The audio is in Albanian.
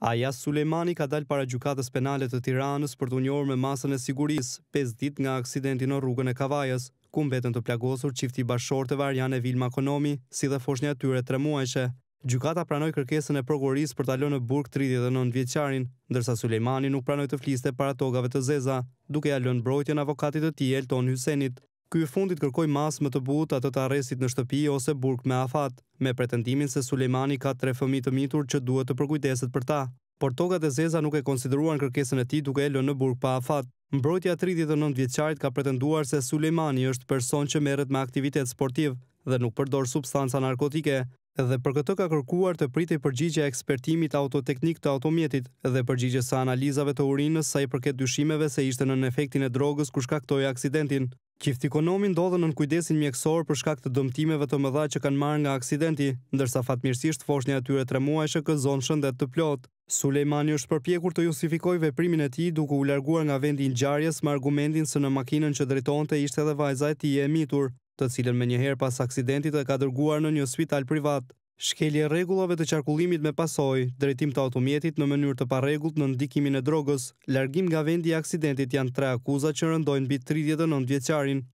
Aja Sulejmani ka dalë para gjukatës penale të Tiranës për të njërë me masën e sigurisë, 5 dit nga aksidenti në rrugën e Kavajës, ku mbetën të plagosur qifti bashorte varjane Vilma Konomi, si dhe foshnja tyre të muajshe. Gjukata pranoj kërkesën e prokurorisë për talonë në burg 39 vjeqarin, ndërsa Sulejmani nuk pranoj të fliste para togave të zeza, duke alon brojtjen avokatit të ti Elton Hysenit. Ky fundit kërkoi mas më të buta atë të arrestit në shtëpi ose burg me afat, me pretendimin se Sulejmani ka tre fëmijë të mitur që duhet të përkujdeset për ta. Por toka e zeza nuk e konsideruan kërkesën e tij duke e lënë në burg pa afat. Mbrojtja 39 vjeçarit ka pretenduar se Sulejmani është person që merret me aktivitet sportiv dhe nuk përdor substanca narkotike dhe për këtë ka kërkuar të pritej përgjigje ekspertimit autoteknik të automjetit dhe përgjigje sa analizave të urinës sa i përket dyshimeve se ishte në efektin e drogës kur shkaktoi aksidentin ekonomi ndodhen në kujdesin mjekësor për shkak të dëmtimeve të mëdha që kanë marrë nga aksidenti, ndërsa fatmirësisht foshnja e tyre 3 muaj që këzon shëndet të plot. Sulejmani është përpjekur të justifikoj veprimin e ti duke u larguar nga vendi gjarjes më argumentin së në makinën që driton të ishte dhe vajzaj ti e mitur, të cilën me njëherë pas aksidentit e ka dërguar në një spital privat shkelje rregullave të qarkullimit me pasoj, drejtim të automjetit në mënyrë të parregullt në ndikimin e drogës, largim nga vendi i aksidentit janë tre akuzat që rëndojnë mbi 39 vjeçarin,